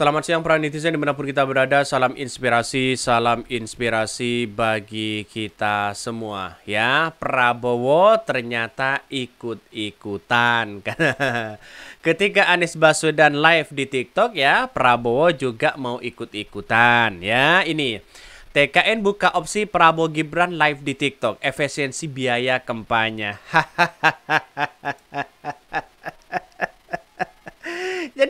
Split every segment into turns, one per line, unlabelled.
Selamat siang para netizen dimanapun kita berada. Salam inspirasi, salam inspirasi bagi kita semua ya. Prabowo ternyata ikut-ikutan. Ketika Anies Baswedan live di TikTok ya, Prabowo juga mau ikut-ikutan ya. Ini TKN buka opsi Prabowo Gibran live di TikTok. Efisiensi biaya kampanye. Hahaha.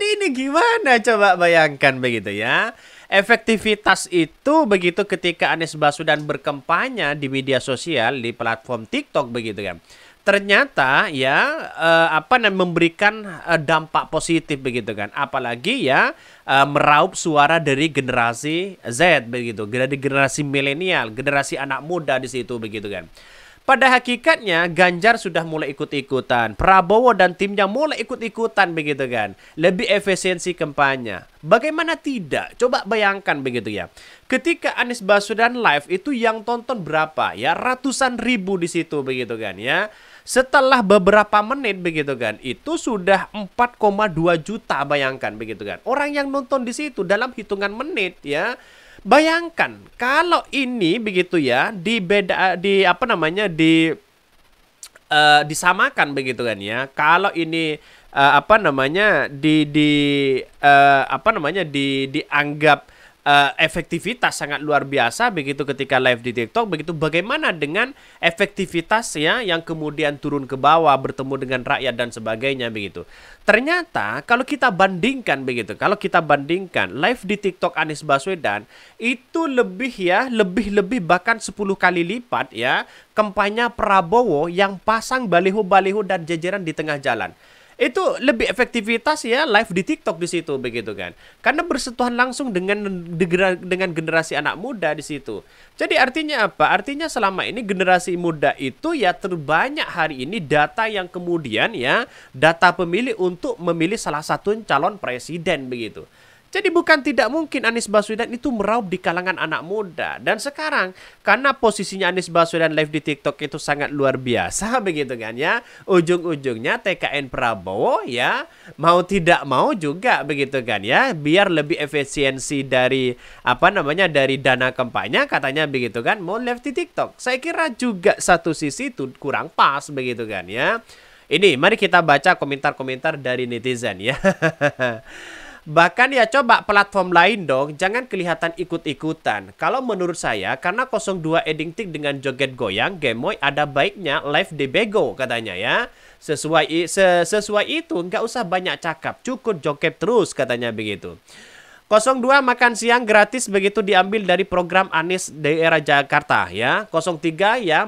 Jadi ini gimana coba bayangkan begitu ya. Efektivitas itu begitu ketika Anies Baswedan berkampanye di media sosial di platform TikTok begitu kan. Ternyata ya eh, apa namanya memberikan eh, dampak positif begitu kan. Apalagi ya eh, meraup suara dari generasi Z begitu, dari generasi milenial, generasi anak muda di situ begitu kan. Pada hakikatnya Ganjar sudah mulai ikut-ikutan. Prabowo dan timnya mulai ikut-ikutan begitu kan. Lebih efisiensi kampanye. Bagaimana tidak? Coba bayangkan begitu ya. Ketika Anies Baswedan live itu yang tonton berapa? Ya ratusan ribu di situ begitu kan ya. Setelah beberapa menit begitu kan, itu sudah 4,2 juta bayangkan begitu kan. Orang yang nonton di situ dalam hitungan menit ya Bayangkan kalau ini begitu ya di beda di apa namanya di uh, disamakan begitu kan ya. Kalau ini uh, apa namanya di di uh, apa namanya di dianggap uh, efektivitas sangat luar biasa begitu ketika live di TikTok begitu bagaimana dengan efektivitasnya yang kemudian turun ke bawah bertemu dengan rakyat dan sebagainya begitu. Ternyata kalau kita bandingkan begitu, kalau kita bandingkan live di TikTok Anies Baswedan itu lebih ya, lebih-lebih bahkan 10 kali lipat ya kampanye Prabowo yang pasang baliho-baliho dan jajaran di tengah jalan itu lebih efektivitas ya live di TikTok di situ begitu kan. Karena bersentuhan langsung dengan dengan generasi anak muda di situ. Jadi artinya apa? Artinya selama ini generasi muda itu ya terbanyak hari ini data yang kemudian ya data pemilih untuk memilih salah satu calon presiden begitu. Jadi bukan tidak mungkin Anies Baswedan itu meraup di kalangan anak muda. Dan sekarang karena posisinya Anies Baswedan live di TikTok itu sangat luar biasa begitu kan ya. Ujung-ujungnya TKN Prabowo ya mau tidak mau juga begitu kan ya. Biar lebih efisiensi dari apa namanya dari dana kampanye katanya begitu kan mau live di TikTok. Saya kira juga satu sisi itu kurang pas begitu kan ya. Ini mari kita baca komentar-komentar dari netizen ya. Bahkan ya coba platform lain dong, jangan kelihatan ikut-ikutan. Kalau menurut saya, karena 02 editing dengan joget goyang, Gemoy ada baiknya live di Bego katanya ya. Sesuai, se sesuai itu nggak usah banyak cakap, cukup joget terus katanya begitu. 02 makan siang gratis begitu diambil dari program Anies daerah Jakarta ya. 03 ya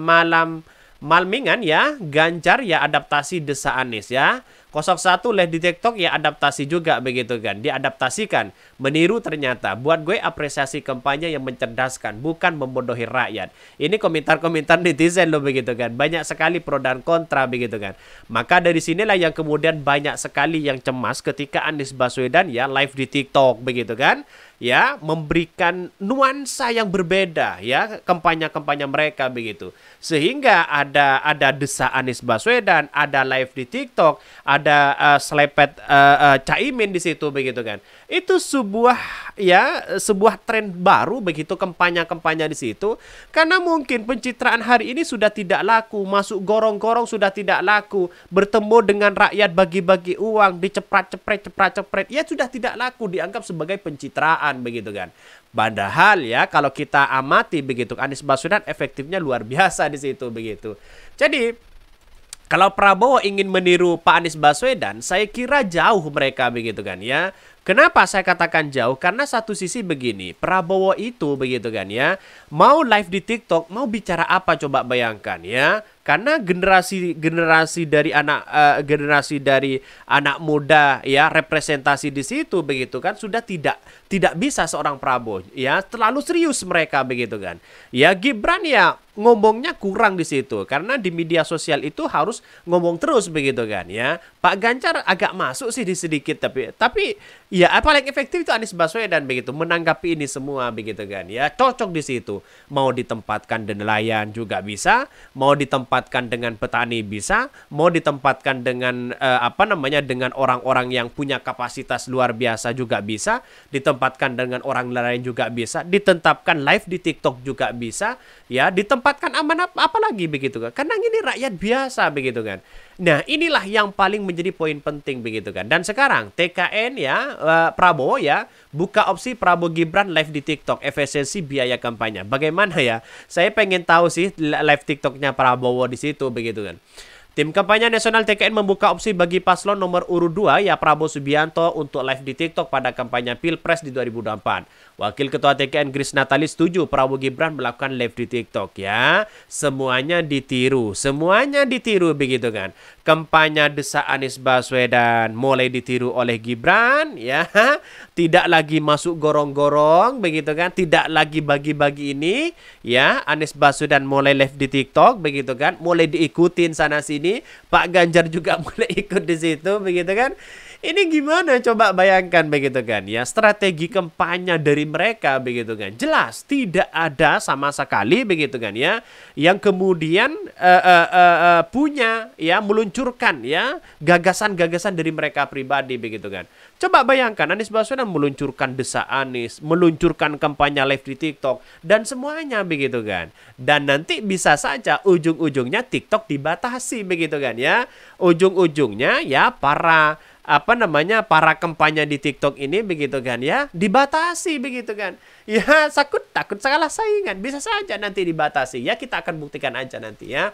malam malmingan ya, Ganjar ya adaptasi Desa Anies ya. 01 leh di TikTok ya adaptasi juga begitu kan. Diadaptasikan, meniru ternyata. Buat gue apresiasi kampanye yang mencerdaskan, bukan membodohi rakyat. Ini komentar-komentar netizen loh begitu kan. Banyak sekali pro dan kontra begitu kan. Maka dari sinilah yang kemudian banyak sekali yang cemas ketika Anies Baswedan ya live di TikTok begitu kan ya memberikan nuansa yang berbeda ya kampanye-kampanye mereka begitu. Sehingga ada ada desa Anies Baswedan, ada live di TikTok, ada uh, selepet uh, eh, uh, eh, Caimin di situ begitu kan. Itu sebuah ya sebuah tren baru begitu kampanye-kampanye di situ karena mungkin pencitraan hari ini sudah tidak laku, masuk gorong-gorong sudah tidak laku, bertemu dengan rakyat bagi-bagi uang, dicepret cepret cepret cepret ya sudah tidak laku dianggap sebagai pencitraan kekuasaan begitu kan. Padahal ya kalau kita amati begitu Anies Baswedan efektifnya luar biasa di situ begitu. Jadi kalau Prabowo ingin meniru Pak Anies Baswedan, saya kira jauh mereka begitu kan ya. Kenapa saya katakan jauh? Karena satu sisi begini, Prabowo itu begitu kan ya, mau live di TikTok, mau bicara apa coba bayangkan ya karena generasi generasi dari anak uh, generasi dari anak muda ya representasi di situ begitu kan sudah tidak tidak bisa seorang Prabowo ya terlalu serius mereka begitu kan ya Gibran ya ngomongnya kurang di situ karena di media sosial itu harus ngomong terus begitu kan ya Pak Ganjar agak masuk sih di sedikit tapi tapi ya yang efektif itu Anies Baswedan begitu menanggapi ini semua begitu kan ya cocok di situ mau ditempatkan dan nelayan juga bisa mau ditempatkan ditempatkan dengan petani bisa, mau ditempatkan dengan eh, apa namanya dengan orang-orang yang punya kapasitas luar biasa juga bisa, ditempatkan dengan orang lain juga bisa, ditetapkan live di TikTok juga bisa, ya ditempatkan aman apa, apa lagi begitu kan? Karena ini rakyat biasa begitu kan. Nah, inilah yang paling menjadi poin penting begitu kan. Dan sekarang TKN ya uh, Prabowo ya buka opsi Prabowo Gibran live di TikTok efisiensi biaya kampanye. Bagaimana ya? Saya pengen tahu sih live TikToknya Prabowo di situ begitu kan. Tim kampanye nasional TKN membuka opsi bagi paslon nomor urut 2 ya Prabowo Subianto untuk live di TikTok pada kampanye Pilpres di 2024. Wakil Ketua TKN Gris Natali setuju Prabowo Gibran melakukan live di TikTok ya. Semuanya ditiru, semuanya ditiru begitu kan kampanye desa Anies Baswedan mulai ditiru oleh Gibran ya tidak lagi masuk gorong-gorong begitu kan tidak lagi bagi-bagi ini ya Anies Baswedan mulai live di TikTok begitu kan mulai diikutin sana sini Pak Ganjar juga mulai ikut di situ begitu kan ini gimana coba bayangkan begitu kan ya strategi kampanye dari mereka begitu kan jelas tidak ada sama sekali begitu kan ya yang kemudian uh, uh, uh, uh, punya ya meluncurkan ya gagasan-gagasan dari mereka pribadi begitu kan coba bayangkan Anies Baswedan meluncurkan desa Anies meluncurkan kampanye live di TikTok dan semuanya begitu kan dan nanti bisa saja ujung-ujungnya TikTok dibatasi begitu kan ya ujung-ujungnya ya para apa namanya para kampanye di TikTok ini begitu kan ya dibatasi begitu kan ya takut takut salah saingan bisa saja nanti dibatasi ya kita akan buktikan aja nanti ya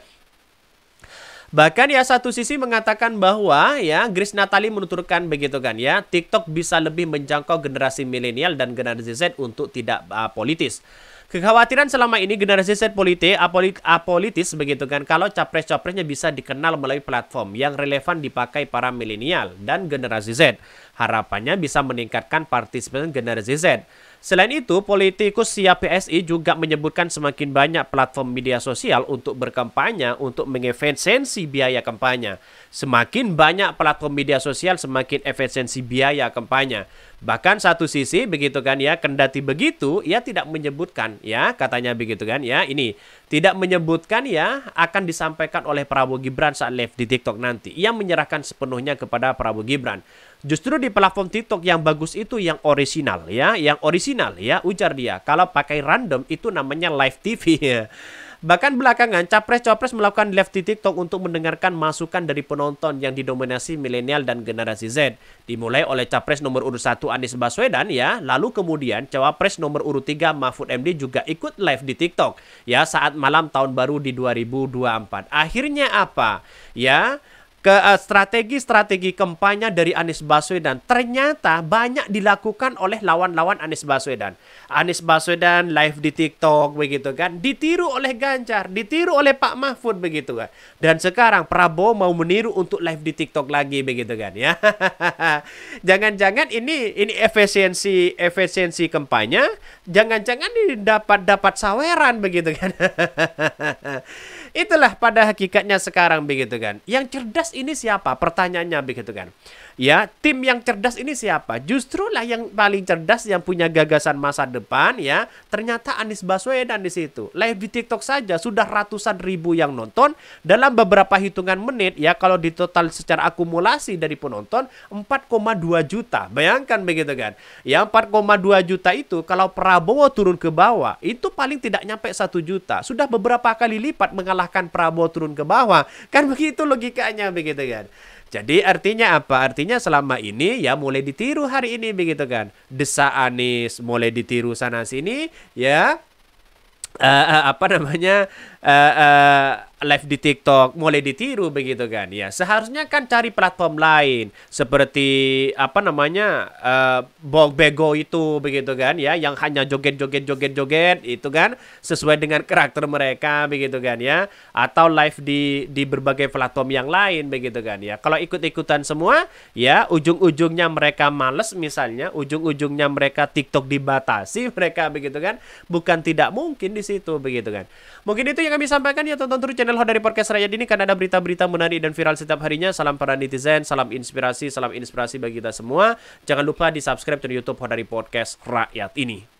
Bahkan ya satu sisi mengatakan bahwa ya Grace Natali menuturkan begitu kan ya TikTok bisa lebih menjangkau generasi milenial dan generasi Z untuk tidak uh, politis. Kekhawatiran selama ini generasi Z politik apolit, apolitis begitu kan kalau capres-capresnya bisa dikenal melalui platform yang relevan dipakai para milenial dan generasi Z. Harapannya bisa meningkatkan partisipasi generasi Z. Selain itu, politikus siapa PSI juga menyebutkan semakin banyak platform media sosial untuk berkampanye untuk mengefisiensi biaya kampanye. Semakin banyak platform media sosial, semakin efisiensi biaya kampanye. Bahkan satu sisi begitu kan ya, kendati begitu ia tidak menyebutkan ya, katanya begitu kan ya, ini tidak menyebutkan ya akan disampaikan oleh Prabowo Gibran saat live di TikTok nanti. Ia menyerahkan sepenuhnya kepada Prabowo Gibran. Justru di platform TikTok yang bagus itu yang orisinal ya, yang orisinal ya, ujar dia. Kalau pakai random itu namanya live TV ya. Bahkan belakangan, capres-capres melakukan live di TikTok untuk mendengarkan masukan dari penonton yang didominasi milenial dan generasi Z. Dimulai oleh capres nomor urut 1 Anies Baswedan ya, lalu kemudian cawapres nomor urut 3 Mahfud MD juga ikut live di TikTok ya saat malam tahun baru di 2024. Akhirnya apa? Ya, ke strategi-strategi eh, uh, kampanye dari Anies Baswedan ternyata banyak dilakukan oleh lawan-lawan Anies Baswedan. Anies Baswedan live di TikTok begitu kan, ditiru oleh Ganjar, ditiru oleh Pak Mahfud begitu kan. Dan sekarang Prabowo mau meniru untuk live di TikTok lagi begitu kan ya. Jangan-jangan ini ini efisiensi efisiensi kampanye jangan-jangan dapat dapat saweran begitu kan. Itulah pada hakikatnya sekarang begitu kan. Yang cerdas ini siapa? Pertanyaannya begitu kan. Ya, tim yang cerdas ini siapa? Justru lah yang paling cerdas yang punya gagasan masa depan ya. Ternyata Anies Baswedan di situ. Live di TikTok saja sudah ratusan ribu yang nonton dalam beberapa hitungan menit ya kalau di total secara akumulasi dari penonton 4,2 juta. Bayangkan begitu kan. Ya 4,2 juta itu kalau Prabowo Prabowo turun ke bawah itu paling tidak nyampe satu juta. Sudah beberapa kali lipat mengalahkan Prabowo turun ke bawah. Kan begitu logikanya begitu kan. Jadi artinya apa? Artinya selama ini ya mulai ditiru hari ini begitu kan. Desa Anies mulai ditiru sana sini ya. Uh, uh, apa namanya? Uh, uh, live di TikTok mulai ditiru begitu kan ya seharusnya kan cari platform lain seperti apa namanya uh, eh, bog bego itu begitu kan ya yang hanya joget joget joget joget itu kan sesuai dengan karakter mereka begitu kan ya atau live di di berbagai platform yang lain begitu kan ya kalau ikut ikutan semua ya ujung ujungnya mereka males misalnya ujung ujungnya mereka TikTok dibatasi mereka begitu kan bukan tidak mungkin di situ begitu kan mungkin itu yang kami sampaikan ya tonton terus channel channel dari Podcast Raya ini karena ada berita-berita menarik dan viral setiap harinya. Salam para netizen, salam inspirasi, salam inspirasi bagi kita semua. Jangan lupa di subscribe channel YouTube dari Podcast Rakyat ini.